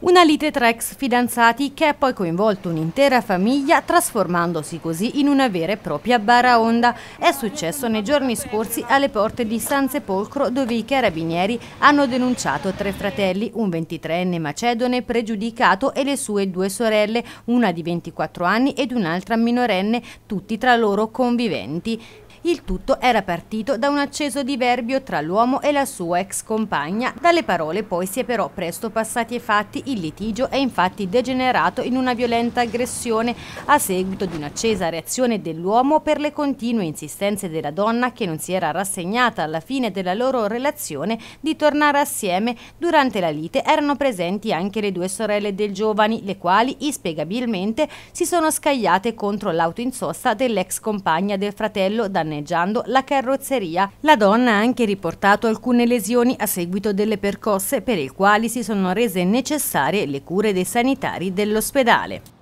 Una lite tra ex fidanzati che ha poi coinvolto un'intera famiglia trasformandosi così in una vera e propria baraonda. È successo nei giorni scorsi alle porte di San Sepolcro dove i carabinieri hanno denunciato tre fratelli, un 23enne macedone pregiudicato e le sue due sorelle, una di 24 anni ed un'altra minorenne, tutti tra loro conviventi. Il tutto era partito da un acceso diverbio tra l'uomo e la sua ex compagna. Dalle parole poi si è però presto passati ai fatti. Il litigio è infatti degenerato in una violenta aggressione a seguito di un'accesa reazione dell'uomo per le continue insistenze della donna che non si era rassegnata alla fine della loro relazione di tornare assieme. Durante la lite erano presenti anche le due sorelle del giovani, le quali inspiegabilmente si sono scagliate contro l'auto in sosta dell'ex compagna del fratello Dannello danneggiando la carrozzeria. La donna ha anche riportato alcune lesioni a seguito delle percosse per le quali si sono rese necessarie le cure dei sanitari dell'ospedale.